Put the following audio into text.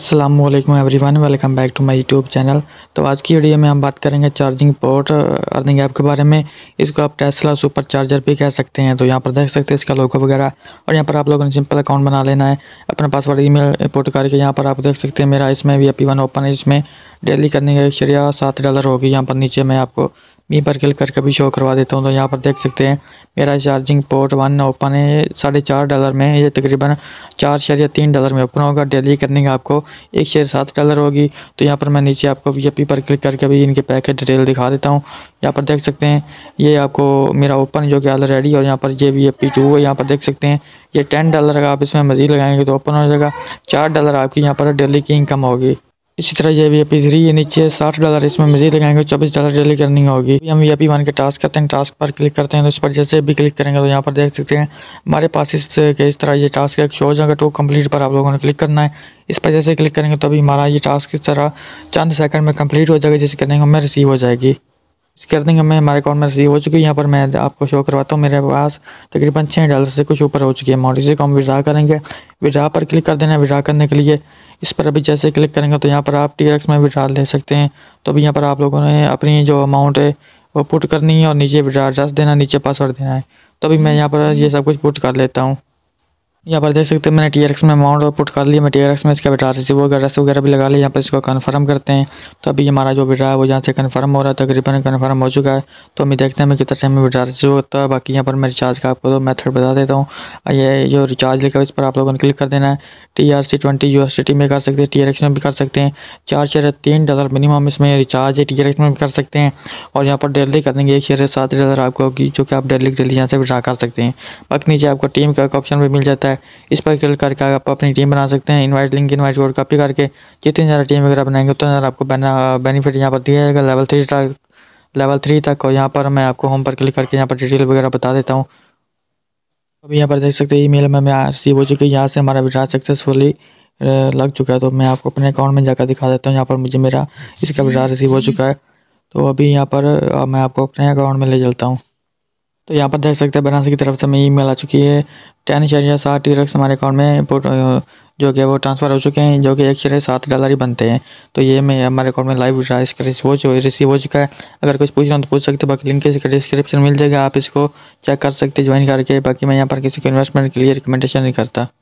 Aslam everyone welcome back to my YouTube channel तो आज की वीडियो में हम बात करेंगे चार्जिंग पोर्ट अर्निंग ऐप के बारे में इसको आप टेस्ला सुपर चार्जर भी कह सकते हैं तो यहाँ पर देख सकते हैं इसका लोगो वगैरह और यहाँ पर आप लोगों ने सिंपल अकाउंट बना लेना है अपना पासवर्ड ईमेल पुट करके यहाँ पर आप देख सकते हैं मेरा इसमें वी ओपन है इसमें डेली करने का एक शरिया सात डॉलर होगी यहाँ पर नीचे मैं आपको मी पर क्लिक करके भी शो करवा देता हूँ तो यहाँ पर देख सकते हैं मेरा चार्जिंग पोर्ट वन ओपन है साढ़े चार डॉलर में है ये तकरीबन चार शेयर या तीन डॉलर में ओपन होगा डेली करने का आपको एक शेयर सात डॉलर होगी तो यहाँ पर मैं नीचे आपको वी पर क्लिक करके भी इनके पैकेज डिटेल दिखा देता हूँ यहाँ पर देख सकते हैं ये आपको मेरा ओपन जो कि ऑलरेडी और यहाँ पर ये वी एफ टू है यहाँ पर देख सकते हैं ये टेन डॉलर का आप इसमें मज़ीद लगाएंगे तो ओपन हो जाएगा चार डॉलर आपकी यहाँ पर डेली की इनकम होगी इसी तरह ये वी पी थ्री ये नीचे साठ डॉलर इसमें मजीद लगाएंगे चौबीस डॉलर डेली करनी होगी हम वी आई वन के टास्क करते हैं टास्क पर क्लिक करते हैं तो इस पर जैसे भी क्लिक करेंगे तो यहाँ पर देख सकते हैं हमारे पास इस के इस तरह ये टास्क एक शो हो जाएगा टू तो कम्प्लीट पर आप लोगों ने क्लिक करना है इस पर जैसे क्लिक करेंगे तभी तो हमारा ये टास्क इस तरह चंद सेकंड में कंप्लीट हो जाएगा जिसकी करेंगे हमें रिसीव हो जाएगी कर देंगे मैं हमारे अकाउंट में रिसीव हो चुकी है यहाँ पर मैं आपको शो करवाता हूँ मेरे पास तकरीबन छः डॉलर से कुछ ऊपर हो चुकी है अमाउंट इसी को हम विड्रा करेंगे विड्रा पर क्लिक कर देना है विड्रा करने के लिए इस पर अभी जैसे क्लिक करेंगे तो यहाँ पर आप टी में विड्रा ले सकते हैं तो अभी यहाँ पर आप लोगों ने अपनी जो अमाउंट है वो पुट करनी है और नीचे विड्रा एड्रेस देना नीचे पासवर्ड देना है तो अभी मैं यहाँ पर ये सब कुछ पुट कर लेता हूँ यहाँ पर देख सकते हैं मैंने टी एक्स में अमाउंट और पुट कर लिया मैं टी एक्स में इसका विड्रा रिसीव वगैरह रस वगैरह भी लगा लिया यहाँ पर इसको कन्फर्म करते हैं तो अभी हमारा जो विड्रा है वो यहाँ से कन्फर्म हो रहा है तकरीबन कन्फर्म हो चुका है तो हमें देखते हैं कितना टाइम में विड्रा रिसीव होता है तो बाकी यहाँ पर मैं रिचार्ज का आपको तो मैथड बता देता हूँ ये जो रिचार्ज लिखा है इस पर आप लोगों ने क्लिक कर देना है T R C twenty U S T में कर सकते हैं टी में भी कर सकते हैं चार शेयर तीन डॉलर मिनिमम इसमें रिचार्ज है टी में भी कर सकते हैं और यहाँ पर डेली कर देंगे एक शेयर सात डॉलर आपको होगी जो कि आप डेली डेली यहाँ से विड्रा कर सकते हैं बाकी नीचे आपको टीम का ऑप्शन भी मिल जाता है है इस पर क्लिक करके आप अपनी टीम बना सकते हैं invite link invite code copy करके जितनी ज़्यादा टीम वगैरह बनाएंगे उतना ज़्यादा आपको बेनिफिट यहाँ पर दिया जाएगा लेवल थ्री तक लेवल थ्री तक और यहाँ पर मैं आपको होम पर क्लिक करके यहाँ पर डिटेल वगैरह बता देता हूँ अभी यहाँ पर देख सकते हैं ई मेल में रिसीव हो चुकी है यहाँ से हमारा विड्रा सक्सेसफुली लग चुका है तो मैं आपको अपने अकाउंट में जाकर दिखा देता हूँ यहाँ पर मुझे मेरा इसका विड्रा रिसीव हो चुका है तो अभी यहाँ पर मैं आपको अपने अकाउंट में ले चलता हूँ तो यहाँ पर देख सकते हैं बनारसी की तरफ से हमें ई मेल आ चुकी है टेन या सात टी रक्स हमारे अकाउंट में जो कि वो ट्रांसफ़र हो चुके हैं जो कि एक शेयर सात डॉलर ही बनते हैं तो ये मैं हमारे अकाउंट में लाइव रिसीव हो रिसीव हो चुका है अगर कुछ पूछ रहा हूँ तो पूछ सकते हो बाकी लिंक इसका डिस्क्रिप्शन मिल जाएगा आप इसको चेक कर सकते ज्वाइन करके बाकी मैं यहाँ पर किसी को इन्वेस्टमेंट के लिए रिकमेंडेशन नहीं करता